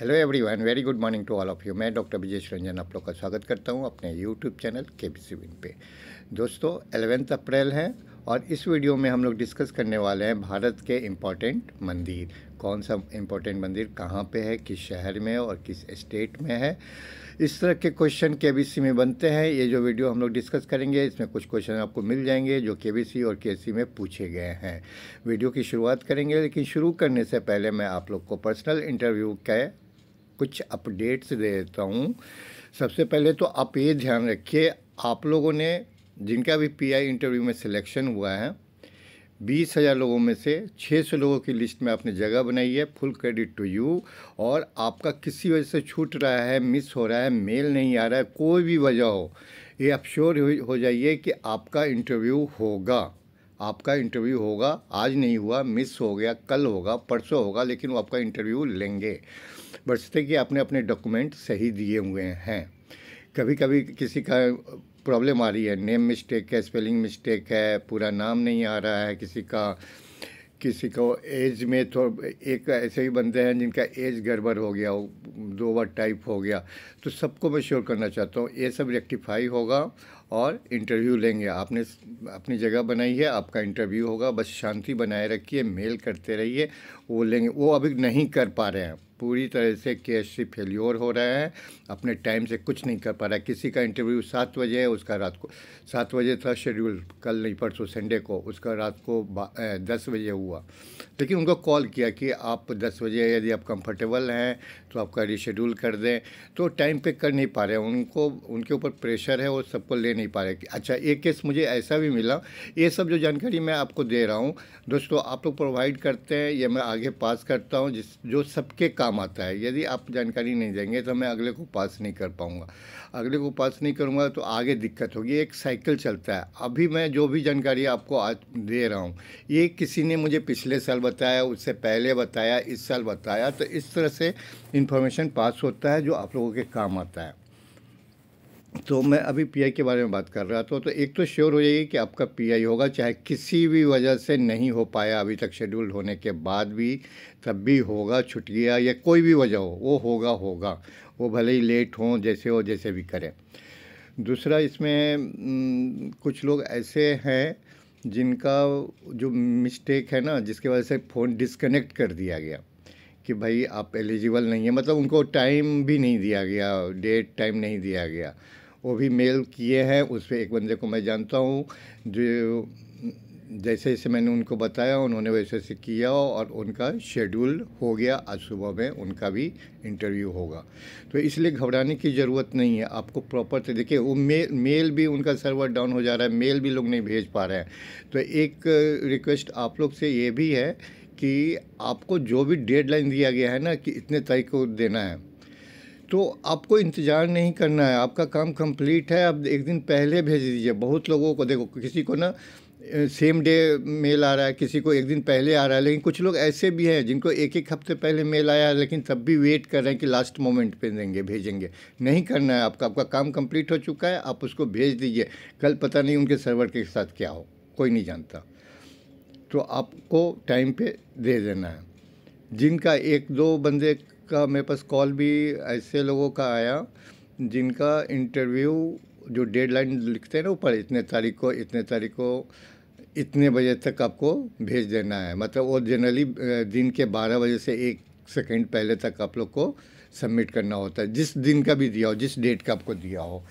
hello everyone very good morning to all of you मैं doctor Brajesh Ranjan आप लोग का स्वागत करता हूं अपने यूट्यूब चैनल के बी सी विन पे दोस्तों एलेवेंथ अप्रैल है और इस वीडियो में हम लोग डिस्कस करने वाले हैं भारत के इम्पॉर्टेंट मंदिर कौन सा इम्पोर्टेंट मंदिर कहाँ पे है किस शहर में और किस स्टेट में है इस तरह के क्वेश्चन के बी में बनते हैं ये जो वीडियो हम लोग डिस्कस करेंगे इसमें कुछ क्वेश्चन आपको मिल जाएंगे जो के और के में पूछे गए हैं वीडियो की शुरुआत करेंगे लेकिन शुरू करने से पहले मैं आप लोग को पर्सनल इंटरव्यू के कुछ अपडेट्स दे देता हूँ सबसे पहले तो आप ये ध्यान रखिए आप लोगों ने जिनका भी पीआई इंटरव्यू में सिलेक्शन हुआ है बीस हज़ार लोगों में से छः सौ लोगों की लिस्ट में आपने जगह बनाई है फुल क्रेडिट टू यू और आपका किसी वजह से छूट रहा है मिस हो रहा है मेल नहीं आ रहा है कोई भी वजह हो ये आप श्योर हो जाइए कि आपका इंटरव्यू होगा आपका इंटरव्यू होगा आज नहीं हुआ मिस हो गया कल होगा परसों होगा लेकिन वो आपका इंटरव्यू लेंगे बशर्ते कि आपने अपने डॉक्यूमेंट सही दिए हुए हैं कभी कभी किसी का प्रॉब्लम आ रही है नेम मिस्टेक है स्पेलिंग मिस्टेक है पूरा नाम नहीं आ रहा है किसी का किसी को एज में तो एक ऐसे ही बंदे हैं जिनका एज गड़बड़ हो गया हो दो बार टाइप हो गया तो सबको मैं श्योर करना चाहता हूँ ये सब रेक्टिफाई होगा और इंटरव्यू लेंगे आपने अपनी जगह बनाई है आपका इंटरव्यू होगा बस शांति बनाए रखिए मेल करते रहिए वो लेंगे वो अभी नहीं कर पा रहे हैं पूरी तरह से के एस फेल्योर हो रहे हैं अपने टाइम से कुछ नहीं कर पा रहा है किसी का इंटरव्यू सात बजे है उसका रात को सात बजे था शेड्यूल कल नहीं परसों संडे को उसका रात को दस बजे हुआ लेकिन उनको कॉल किया कि आप दस बजे यदि आप कंफर्टेबल हैं तो आपका रिशेड्यूल कर दें तो टाइम पे कर नहीं पा रहे उनको उनके ऊपर प्रेशर है वो सबको ले नहीं पा रहे अच्छा एक केस मुझे ऐसा भी मिला ये सब जो जानकारी मैं आपको दे रहा हूँ दोस्तों आप लोग प्रोवाइड करते हैं या मैं आगे आगे पास करता हूँ जिस जो सबके काम आता है यदि आप जानकारी नहीं देंगे तो मैं अगले को पास नहीं कर पाऊँगा अगले को पास नहीं करूँगा तो आगे दिक्कत होगी एक साइकिल चलता है अभी मैं जो भी जानकारी आपको आज दे रहा हूँ ये किसी ने मुझे पिछले साल बताया उससे पहले बताया इस साल बताया तो इस तरह से इन्फॉर्मेशन पास होता है जो आप लोगों के काम आता है तो मैं अभी पीआई के बारे में बात कर रहा था तो एक तो श्योर हो जाइए कि आपका पीआई होगा चाहे किसी भी वजह से नहीं हो पाया अभी तक शेड्यूल होने के बाद भी तब भी होगा छुट गया या कोई भी वजह हो वो होगा होगा वो भले ही लेट हो जैसे हो जैसे भी करें दूसरा इसमें कुछ लोग ऐसे हैं जिनका जो मिस्टेक है ना जिसके वजह से फ़ोन डिसकनेक्ट कर दिया गया कि भाई आप एलिजिबल नहीं है मतलब उनको टाइम भी नहीं दिया गया डेट टाइम नहीं दिया गया वो भी मेल किए हैं उस पर एक बंदे को मैं जानता हूँ जो जैसे जैसे मैंने उनको बताया उन्होंने वैसे वैसे किया और उनका शेड्यूल हो गया आज सुबह में उनका भी इंटरव्यू होगा तो इसलिए घबराने की ज़रूरत नहीं है आपको प्रॉपर तो देखिए वो मे, मेल भी उनका सर्वर डाउन हो जा रहा है मेल भी लोग नहीं भेज पा रहे हैं तो एक रिक्वेस्ट आप लोग से ये भी है कि आपको जो भी डेडलाइन दिया गया है ना कि इतने तारीख को देना है तो आपको इंतज़ार नहीं करना है आपका काम कंप्लीट है आप एक दिन पहले भेज दीजिए बहुत लोगों को देखो किसी को ना सेम डे मेल आ रहा है किसी को एक दिन पहले आ रहा है लेकिन कुछ लोग ऐसे भी हैं जिनको एक एक हफ्ते पहले मेल आया है लेकिन तब भी वेट कर रहे हैं कि लास्ट मोमेंट पे देंगे भेजेंगे नहीं करना है आपका आपका काम कंप्लीट हो चुका है आप उसको भेज दीजिए कल पता नहीं उनके सर्वर के साथ क्या हो कोई नहीं जानता तो आपको टाइम पे दे देना है जिनका एक दो बंदे का मेरे पास कॉल भी ऐसे लोगों का आया जिनका इंटरव्यू जो डेडलाइन लिखते हैं ना ऊपर इतने तारीख को इतने तारीख को इतने बजे तक आपको भेज देना है मतलब वो जनरली दिन के बारह बजे से एक सेकेंड पहले तक आप लोग को सबमिट करना होता है जिस दिन का भी दिया हो जिस डेट का आपको दिया हो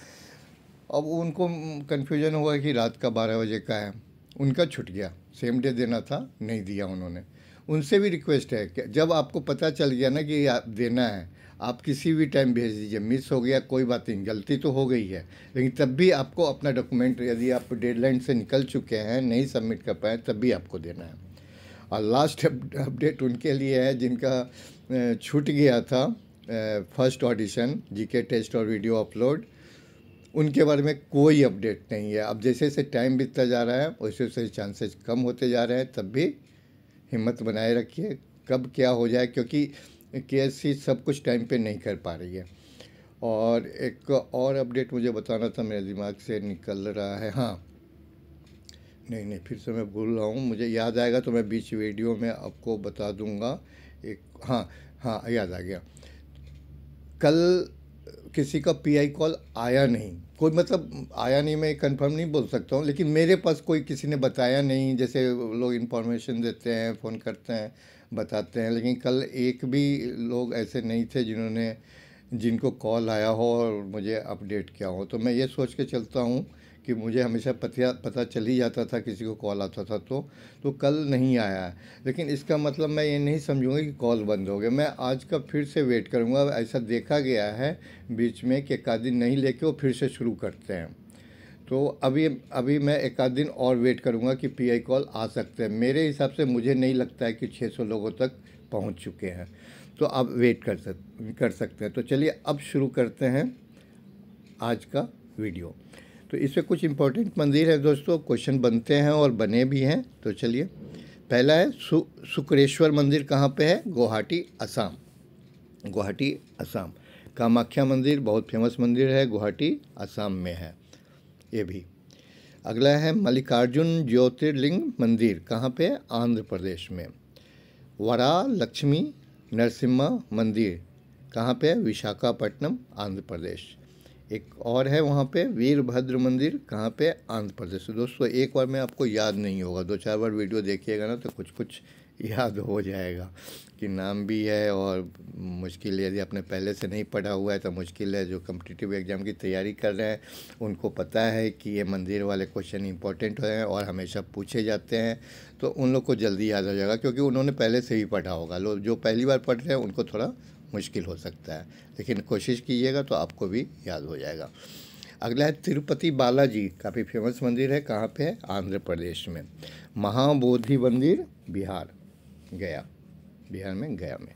अब उनको कन्फ्यूजन हुआ कि रात का बारह बजे का है उनका छुट गया सेम डे देना था नहीं दिया उन्होंने उनसे भी रिक्वेस्ट है कि जब आपको पता चल गया ना कि आप देना है आप किसी भी टाइम भेज दीजिए मिस हो गया कोई बात नहीं गलती तो हो गई है लेकिन तब भी आपको अपना डॉक्यूमेंट यदि आप डेडलाइन से निकल चुके हैं नहीं सबमिट कर पाए तब भी आपको देना है और लास्ट अपडेट उनके लिए है जिनका छूट गया था फर्स्ट ऑडिशन जीके टेस्ट और वीडियो अपलोड उनके बारे में कोई अपडेट नहीं है अब जैसे जैसे टाइम बीतता जा रहा है वैसे वैसे चांसेस कम होते जा रहे हैं तब भी हिम्मत बनाए रखिए कब क्या हो जाए क्योंकि के सब कुछ टाइम पे नहीं कर पा रही है और एक और अपडेट मुझे बताना था मेरे दिमाग से निकल रहा है हाँ नहीं नहीं फिर से मैं भूल रहा हूँ मुझे याद आएगा तो मैं बीच वीडियो में आपको बता दूँगा एक हाँ हाँ याद आ गया कल किसी का पीआई कॉल आया नहीं कोई मतलब आया नहीं मैं कंफर्म नहीं बोल सकता हूँ लेकिन मेरे पास कोई किसी ने बताया नहीं जैसे लोग इन्फॉर्मेशन देते हैं फ़ोन करते हैं बताते हैं लेकिन कल एक भी लोग ऐसे नहीं थे जिन्होंने जिनको कॉल आया हो और मुझे अपडेट किया हो तो मैं ये सोच के चलता हूँ कि मुझे हमेशा पतिया पता चल ही जाता था किसी को कॉल आता था तो तो कल नहीं आया लेकिन इसका मतलब मैं ये नहीं समझूंगा कि कॉल बंद हो गया मैं आज का फिर से वेट करूँगा ऐसा देखा गया है बीच में कि एक दिन नहीं लेके वो फिर से शुरू करते हैं तो अभी अभी मैं एक आध दिन और वेट करूँगा कि पीआई कॉल आ सकते हैं मेरे हिसाब से मुझे नहीं लगता है कि 600 लोगों तक पहुँच चुके हैं तो आप वेट कर सक कर सकते हैं तो चलिए अब शुरू करते हैं आज का वीडियो तो इसमें कुछ इम्पोर्टेंट मंदिर है दोस्तों क्वेश्चन बनते हैं और बने भी हैं तो चलिए पहला है सु, सुकरेश्वर मंदिर कहाँ पे है गुवाहाटी असम गुवाहाटी असम कामाख्या मंदिर बहुत फेमस मंदिर है गुवाहाटी असम में है ये भी अगला है मल्लिकार्जुन ज्योतिर्लिंग मंदिर कहाँ पे आंध्र प्रदेश में वरा लक्ष्मी नरसिम्हा मंदिर कहाँ पे विशाखापट्टनम आंध्र प्रदेश एक और है वहाँ पे वीरभद्र मंदिर कहाँ पे आंध्र प्रदेश तो दोस्तों एक बार में आपको याद नहीं होगा दो चार बार वीडियो देखिएगा ना तो कुछ कुछ याद हो जाएगा कि नाम भी है और मुश्किल यदि आपने पहले से नहीं पढ़ा हुआ है तो मुश्किल है जो कम्पिटिटिव एग्ज़ाम की तैयारी कर रहे हैं उनको पता है कि ये मंदिर वाले क्वेश्चन इंपॉर्टेंट हैं और हमेशा पूछे जाते हैं तो उन लोग को जल्दी याद हो जाएगा क्योंकि उन्होंने पहले से ही पढ़ा होगा लोग जो पहली बार पढ़ रहे हैं उनको थोड़ा मुश्किल हो सकता है लेकिन कोशिश कीजिएगा तो आपको भी याद हो जाएगा अगला है तिरुपति बालाजी काफ़ी फेमस मंदिर है कहाँ पे है आंध्र प्रदेश में महाबोधि मंदिर बिहार गया बिहार में गया में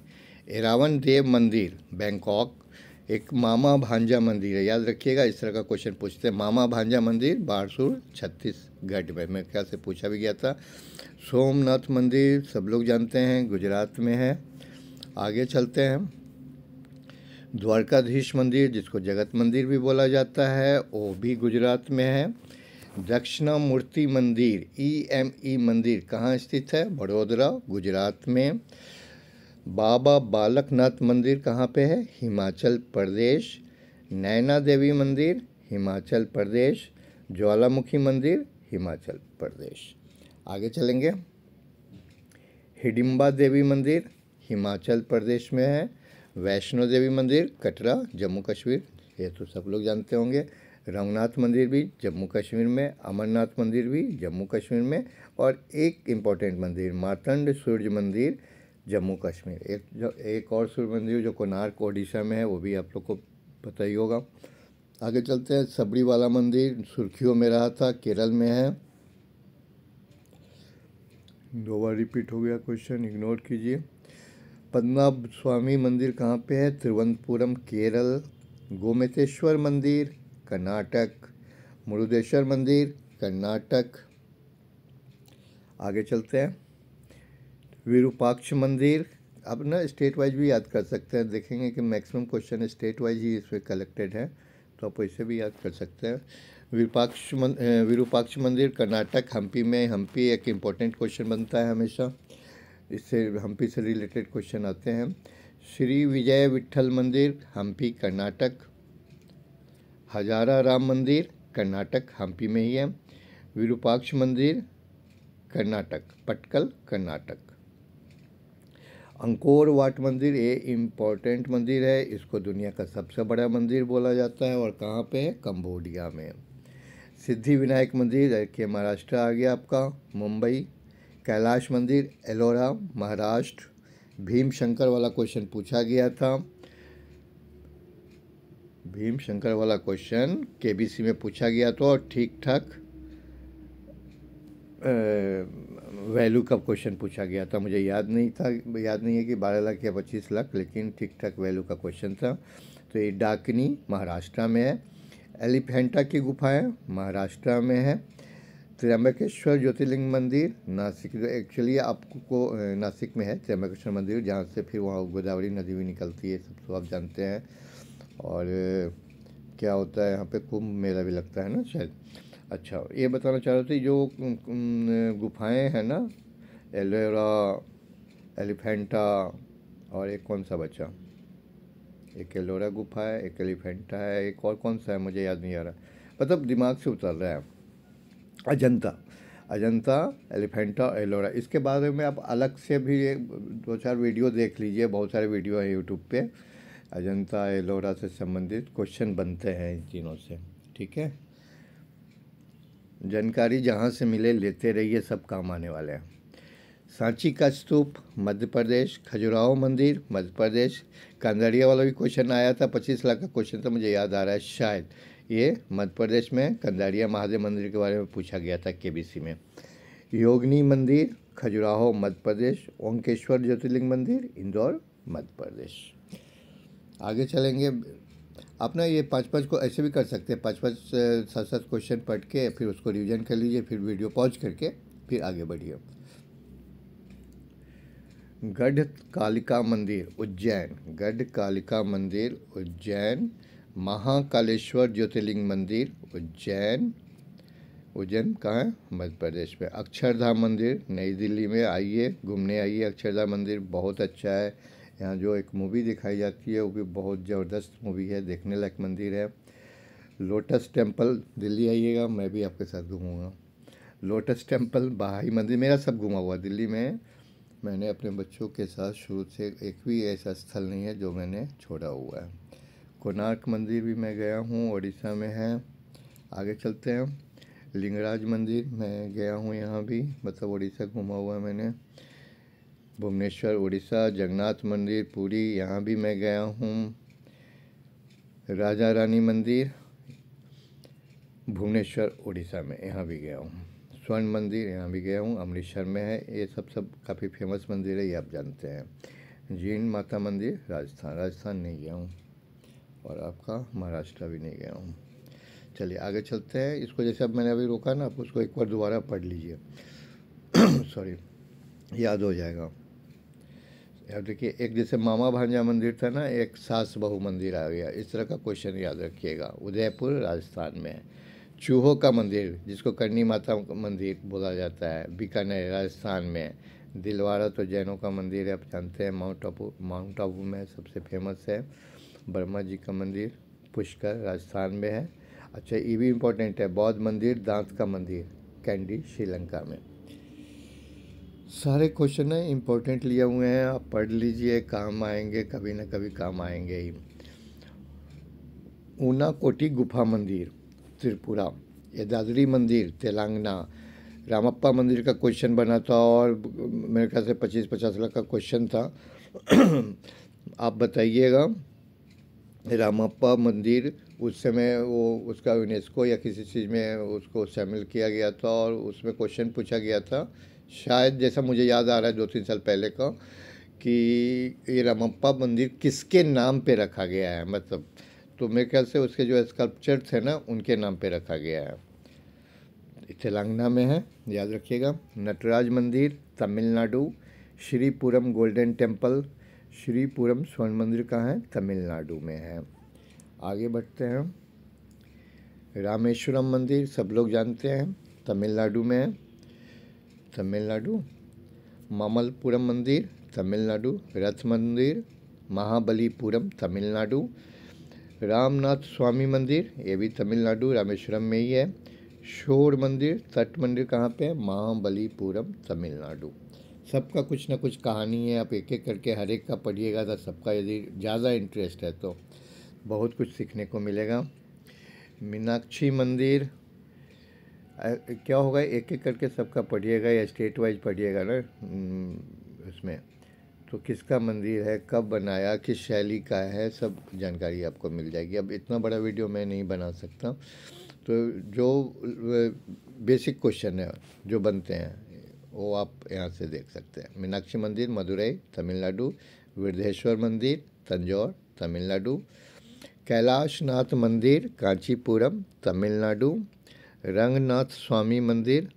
एरावन देव मंदिर बैंकॉक एक मामा भांजा मंदिर है याद रखिएगा इस तरह का क्वेश्चन पूछते हैं मामा भांजा मंदिर बारसूर छत्तीसगढ़ में मेरे ख्याल से पूछा भी गया था सोमनाथ मंदिर सब लोग जानते हैं गुजरात में है आगे चलते हैं द्वारकाधीश मंदिर जिसको जगत मंदिर भी बोला जाता है वो भी गुजरात में है दक्षिणामूर्ति मंदिर ई एम ई मंदिर कहाँ स्थित है बड़ोदरा गुजरात में बाबा बालकनाथ मंदिर कहाँ पे है हिमाचल प्रदेश नैना देवी मंदिर हिमाचल प्रदेश ज्वालामुखी मंदिर हिमाचल प्रदेश आगे चलेंगे हिडिम्बा देवी मंदिर हिमाचल प्रदेश में है वैष्णो देवी मंदिर कटरा जम्मू कश्मीर ये तो सब लोग जानते होंगे रंगनाथ मंदिर भी जम्मू कश्मीर में अमरनाथ मंदिर भी जम्मू कश्मीर में और एक इम्पॉर्टेंट मंदिर मातंड सूर्य मंदिर जम्मू कश्मीर एक जो एक और सूर्य मंदिर जो कोनार्क ओडिशा में है वो भी आप लोग को पता ही होगा आगे चलते हैं सबरी वाला मंदिर सुर्खियों में रहा था केरल में है दो बार रिपीट हो गया क्वेश्चन इग्नोर कीजिए पद्मनाभ स्वामी मंदिर कहाँ पे है तिरुवनंतपुरम केरल गोमेतेश्वर मंदिर कर्नाटक मुरुदेश्वर मंदिर कर्नाटक आगे चलते हैं विरूपाक्ष मंदिर आप ना स्टेट वाइज भी याद कर सकते हैं देखेंगे कि मैक्सिमम क्वेश्चन स्टेट वाइज ही इसमें कलेक्टेड है तो आप इसे भी याद कर सकते हैं विरूपाक्ष मंदिर विरूपाक्ष मंदिर कर्नाटक हम्पी में हम्पी एक इम्पोर्टेंट क्वेश्चन बनता है हमेशा इससे हम्पी से रिलेटेड क्वेश्चन आते हैं श्री विजय विट्ठल मंदिर हम्पी कर्नाटक हजारा राम मंदिर कर्नाटक हम्पी में ही है विरूपाक्ष मंदिर कर्नाटक पटकल कर्नाटक अंकोर वाट मंदिर ये इम्पोर्टेंट मंदिर है इसको दुनिया का सबसे बड़ा मंदिर बोला जाता है और कहाँ पे है कंबोडिया में सिद्धि विनायक मंदिर के महाराष्ट्र आ गया आपका मुंबई कैलाश मंदिर एलोरा महाराष्ट्र भीम शंकर वाला क्वेश्चन पूछा गया था भीम शंकर वाला क्वेश्चन केबीसी में पूछा गया था और ठीक ठाक वैल्यू का क्वेश्चन पूछा गया था मुझे याद नहीं था याद नहीं है कि बारह लाख या पच्चीस लाख लेकिन ठीक ठाक वैल्यू का क्वेश्चन था तो ये डाकनी महाराष्ट्र में है एलिफेंटा की गुफाएं महाराष्ट्र में है त्र्यंबकेश्वर ज्योतिर्लिंग मंदिर नासिक एक्चुअली आपको नासिक में है त्र्यंबकेश्वर मंदिर जहाँ से फिर वहाँ गोदावरी नदी भी निकलती है सब तो आप जानते हैं और क्या होता है यहाँ पे कुंभ मेला भी लगता है ना शायद अच्छा ये बताना चाह रहे थे जो गुफाएं हैं ना एलोरा एलिफेंटा और एक कौन सा बच्चा एक एलोरा गुफा है एक एलिफेंटा है एक और कौन सा है मुझे याद नहीं आ रहा मतलब दिमाग से उतर रहा है अजंता अजंता एलिफेंटा एलोरा इसके बारे में आप अलग से भी एक दो चार वीडियो देख लीजिए बहुत सारे वीडियो हैं यूट्यूब पे अजंता एलोरा से संबंधित क्वेश्चन बनते हैं इन तीनों से ठीक है जानकारी जहाँ से मिले लेते रहिए सब काम आने वाले हैं सांची का स्तूप मध्य प्रदेश खजुराहो मंदिर मध्य प्रदेश कांदड़िया वाला भी क्वेश्चन आया था पच्चीस लाख का क्वेश्चन तो मुझे याद आ रहा है शायद ये मध्य प्रदेश में कंदारिया महादेव मंदिर के बारे में पूछा गया था केबीसी में योगनी मंदिर खजुराहो मध्य प्रदेश ओंकेश्वर ज्योतिर्लिंग मंदिर इंदौर मध्य प्रदेश आगे चलेंगे अपना ये पाँच पाँच को ऐसे भी कर सकते हैं पाँच पाँच सात सात क्वेश्चन पढ़ के फिर उसको रिविजन कर लीजिए फिर वीडियो पॉज करके फिर आगे बढ़िए गढ़ कालिका मंदिर उज्जैन गढ़ कालिका मंदिर उज्जैन महाकालेश्वर ज्योतिर्लिंग मंदिर उज्जैन उज्जैन कहाँ है मध्य प्रदेश में अक्षरधाम मंदिर नई दिल्ली में आइए घूमने आइए अक्षरधाम मंदिर बहुत अच्छा है यहाँ जो एक मूवी दिखाई जाती है वो भी बहुत ज़बरदस्त मूवी है देखने लायक मंदिर है लोटस टेम्पल दिल्ली आइएगा मैं भी आपके साथ घूमूंगा लोटस टेम्पल बहाई मंदिर मेरा सब घूमा हुआ दिल्ली में मैंने अपने बच्चों के साथ शुरू से एक भी ऐसा स्थल नहीं है जो मैंने छोड़ा हुआ है कोणार्क मंदिर भी मैं गया हूँ उड़ीसा में है आगे चलते हैं लिंगराज मंदिर मैं गया हूँ यहाँ भी मतलब उड़ीसा घूमा हुआ है मैंने भुवनेश्वर उड़ीसा जगन्नाथ मंदिर पूरी यहाँ भी मैं गया हूँ राजा रानी मंदिर भुवनेश्वर उड़ीसा में यहाँ भी गया हूँ स्वर्ण मंदिर यहाँ भी गया हूँ अमृतसर में है ये सब सब काफ़ी फेमस मंदिर है ये आप जानते हैं जीन माता मंदिर राजस्थान राजस्थान नहीं गया हूँ और आपका महाराष्ट्र भी नहीं गया हूँ चलिए आगे चलते हैं इसको जैसे अब मैंने अभी रोका ना आप उसको एक बार दोबारा पढ़ लीजिए सॉरी याद हो जाएगा अब देखिए एक जैसे मामा भांजा मंदिर था ना एक सास बहू मंदिर आ गया इस तरह का क्वेश्चन याद रखिएगा उदयपुर राजस्थान में है चूहो का मंदिर जिसको करनी माता मंदिर बोला जाता है बीकानेर राजस्थान में दिलवाड़ा तो जैनों का मंदिर है आप जानते हैं माउंट आबू माउंट आबू में सबसे फेमस है ब्रह्मा जी का मंदिर पुष्कर राजस्थान में है अच्छा ये भी इम्पोर्टेंट है बौद्ध मंदिर दांत का मंदिर कैंडी श्रीलंका में सारे क्वेश्चन हैं इम्पोर्टेंट लिए हुए हैं आप पढ़ लीजिए काम आएंगे कभी ना कभी काम आएंगे ही ऊना कोटी गुफा मंदिर त्रिपुरा यदाद्री मंदिर तेलंगाना रामप्पा मंदिर का क्वेश्चन बना था और मेरे ख्याल से पच्चीस पचास लाख का क्वेश्चन था आप बताइएगा रामप्पा मंदिर उस समय वो उसका यूनेस्को या किसी चीज़ में उसको शामिल किया गया था और उसमें क्वेश्चन पूछा गया था शायद जैसा मुझे याद आ रहा है दो तीन साल पहले का कि ये रामप्पा मंदिर किसके नाम पे रखा गया है मतलब तो मेरे ख्याल से उसके जो स्कल्पचर थे ना उनके नाम पे रखा गया है तेलंगाना में है याद रखिएगा नटराज मंदिर तमिलनाडु श्रीपुरम गोल्डन टेम्पल श्रीपुरम स्वर्ण मंदिर कहाँ है तमिलनाडु में है आगे बढ़ते हैं रामेश्वरम मंदिर सब लोग जानते हैं तमिलनाडु में है तमिलनाडु ममलपुरम मंदिर तमिलनाडु रथ मंदिर महाबलीपुरम तमिलनाडु रामनाथ स्वामी मंदिर ये भी तमिलनाडु रामेश्वरम में ही है शोर मंदिर तट मंदिर कहाँ पे है महाबलीपुरम तमिलनाडु सबका कुछ ना कुछ कहानी है आप एक एक करके हर एक का पढ़िएगा तो सबका यदि ज़्यादा इंटरेस्ट है तो बहुत कुछ सीखने को मिलेगा मीनाक्षी मंदिर क्या होगा एक एक करके सबका पढ़िएगा या स्टेट वाइज पढ़िएगा ना हम्म, उसमें तो किसका मंदिर है कब बनाया किस शैली का है सब जानकारी आपको मिल जाएगी अब इतना बड़ा वीडियो मैं नहीं बना सकता तो जो बेसिक क्वेश्चन है जो बनते हैं वो आप यहाँ से देख सकते हैं मीनाक्षी मंदिर मदुरई तमिलनाडु विरधेश्वर मंदिर तंजौर तमिलनाडु कैलाशनाथ मंदिर कांचीपुरम तमिलनाडु रंगनाथ स्वामी मंदिर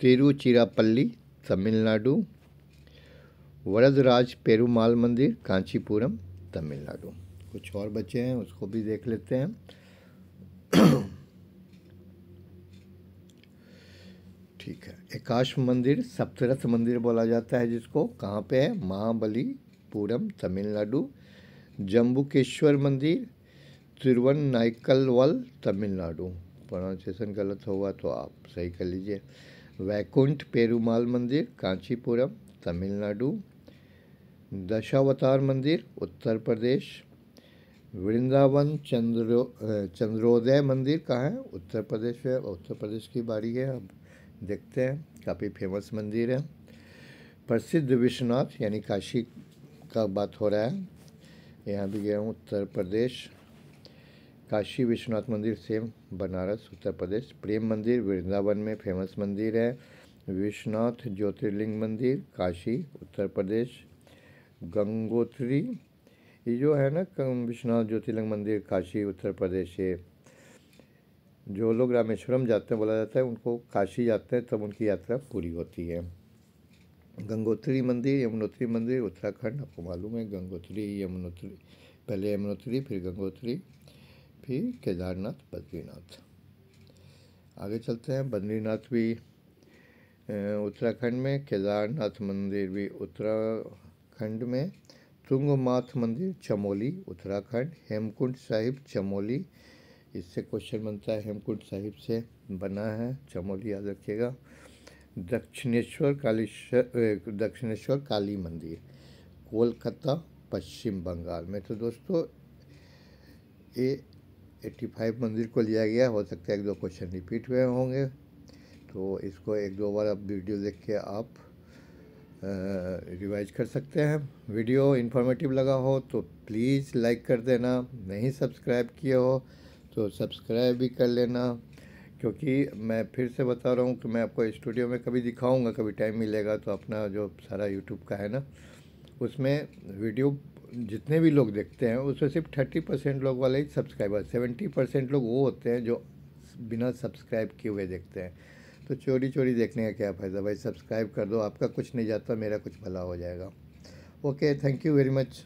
तिरुचिरापल्ली तमिलनाडु वरदराज पेरुमाल मंदिर कांचीपुरम तमिलनाडु कुछ और बचे हैं उसको भी देख लेते हैं एकाश मंदिर सप्तरथ मंदिर बोला जाता है जिसको कहाँ पे है महाबलीपुरम तमिलनाडु जम्बुकेश्वर मंदिर तिरुवन नाइकलवल तमिलनाडु प्रोनाउंसिएशन गलत होगा तो आप सही कर लीजिए वैकुंठ पेरूमाल मंदिर कांचीपुरम तमिलनाडु दशावतार मंदिर उत्तर प्रदेश वृंदावन चंद्रो चंद्रोदय मंदिर कहाँ है उत्तर प्रदेश है उत्तर प्रदेश की बारी है अब देखते हैं काफ़ी फेमस मंदिर है प्रसिद्ध विश्वनाथ यानी काशी का बात हो रहा है यहाँ भी गया हूँ उत्तर प्रदेश काशी विश्वनाथ मंदिर सेम बनारस उत्तर प्रदेश प्रेम मंदिर वृंदावन में फेमस मंदिर है विश्वनाथ ज्योतिर्लिंग मंदिर काशी उत्तर प्रदेश गंगोत्री ये जो है ना विश्वनाथ ज्योतिर्लिंग मंदिर काशी उत्तर प्रदेश ये जो लोग रामेश्वरम जाते हैं बोला जाता है उनको काशी जाते हैं तब उनकी यात्रा पूरी होती है गंगोत्री मंदिर यमुनोत्री मंदिर उत्तराखंड आपको मालूम है गंगोत्री यमुनोत्री पहले यमुनोत्री फिर गंगोत्री फिर केदारनाथ बद्रीनाथ आगे चलते हैं बद्रीनाथ भी उत्तराखंड में केदारनाथ मंदिर भी उत्तराखंड में तुंगमाथ मंदिर चमोली उत्तराखंड हेमकुंड साहिब चमोली इससे क्वेश्चन बनता है हेमकुंड साहिब से बना है चमोली याद रखिएगा दक्षिणेश्वर कालीश्वर दक्षिणेश्वर काली मंदिर कोलकाता पश्चिम बंगाल में तो दोस्तों ये एट्टी फाइव मंदिर को लिया गया हो सकता है एक दो क्वेश्चन रिपीट हुए होंगे तो इसको एक दो बार आप वीडियो देख के आप रिवाइज कर सकते हैं वीडियो इन्फॉर्मेटिव लगा हो तो प्लीज़ लाइक कर देना नहीं सब्सक्राइब किए हो तो सब्सक्राइब भी कर लेना क्योंकि मैं फिर से बता रहा हूँ कि मैं आपको स्टूडियो में कभी दिखाऊंगा कभी टाइम मिलेगा तो अपना जो सारा यूट्यूब का है ना उसमें वीडियो जितने भी लोग देखते हैं उसमें सिर्फ थर्टी परसेंट लोग वाले ही सब्सक्राइबर सेवेंटी परसेंट लोग वो होते हैं जो बिना सब्सक्राइब किए हुए देखते हैं तो चोरी चोरी देखने का क्या फ़ायदा भाई सब्सक्राइब कर दो आपका कुछ नहीं जाता मेरा कुछ भला हो जाएगा okay thank you very much